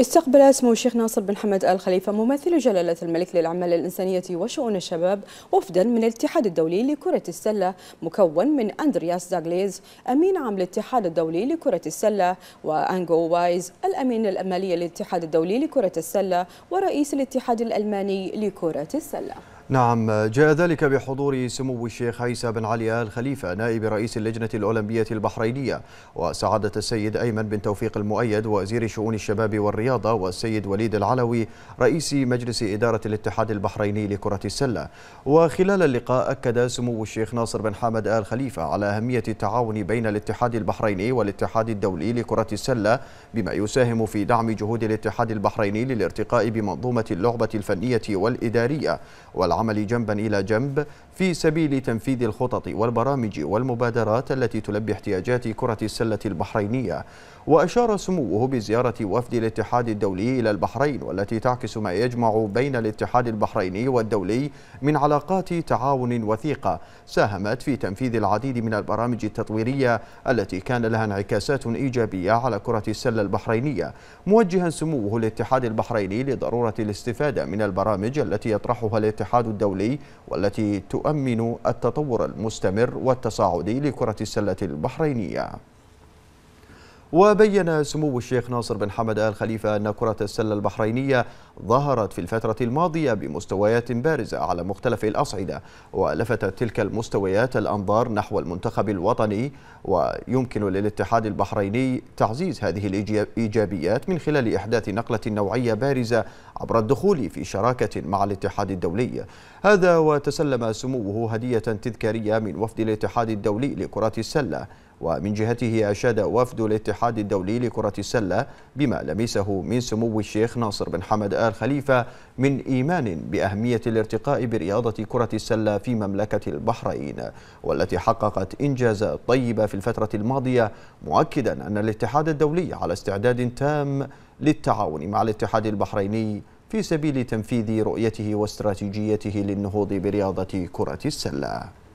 استقبل اسمه الشيخ ناصر بن حمد آل خليفة ممثل جلالة الملك للأعمال الإنسانية وشؤون الشباب وفدا من الاتحاد الدولي لكرة السلة مكون من أندرياس زاغليز أمين عام الاتحاد الدولي لكرة السلة وأنجو وايز الأمين المالي للاتحاد الدولي لكرة السلة ورئيس الاتحاد الألماني لكرة السلة نعم جاء ذلك بحضور سمو الشيخ عيسى بن علي آل خليفة نائب رئيس اللجنة الأولمبية البحرينية وسعادة السيد أيمن بن توفيق المؤيد وزير شؤون الشباب والرياضة والسيد وليد العلوي رئيس مجلس إدارة الاتحاد البحريني لكرة السلة وخلال اللقاء أكد سمو الشيخ ناصر بن حامد آل خليفة على أهمية التعاون بين الاتحاد البحريني والاتحاد الدولي لكرة السلة بما يساهم في دعم جهود الاتحاد البحريني للارتقاء بمنظومة اللعبة الفنية والإدارية وال العمل جنبا إلى جنب في سبيل تنفيذ الخطط والبرامج والمبادرات التي تلبي احتياجات كرة السلة البحرينية وأشار سموه بزيارة وفد الاتحاد الدولي إلى البحرين والتي تعكس ما يجمع بين الاتحاد البحريني والدولي من علاقات تعاون وثيقة ساهمت في تنفيذ العديد من البرامج التطويرية التي كان لها انعكاسات إيجابية على كرة السلة البحرينية موجها سموه الاتحاد البحريني لضرورة الاستفادة من البرامج التي يطرحها الاتحاد الاتحاد الدولي والتي تؤمن التطور المستمر والتصاعدي لكرة السلة البحرينية وبين سمو الشيخ ناصر بن حمد آل خليفة أن كرة السلة البحرينية ظهرت في الفترة الماضية بمستويات بارزة على مختلف الأصعدة ولفتت تلك المستويات الأنظار نحو المنتخب الوطني ويمكن للاتحاد البحريني تعزيز هذه الإيجابيات من خلال إحداث نقلة نوعية بارزة عبر الدخول في شراكة مع الاتحاد الدولي هذا وتسلم سموه هدية تذكارية من وفد الاتحاد الدولي لكرة السلة ومن جهته أشاد وفد الاتحاد الدولي لكرة السلة بما لمسه من سمو الشيخ ناصر بن حمد آل خليفة من إيمان بأهمية الارتقاء برياضة كرة السلة في مملكة البحرين والتي حققت إنجاز طيبة في الفترة الماضية مؤكدا أن الاتحاد الدولي على استعداد تام للتعاون مع الاتحاد البحريني في سبيل تنفيذ رؤيته واستراتيجيته للنهوض برياضة كرة السلة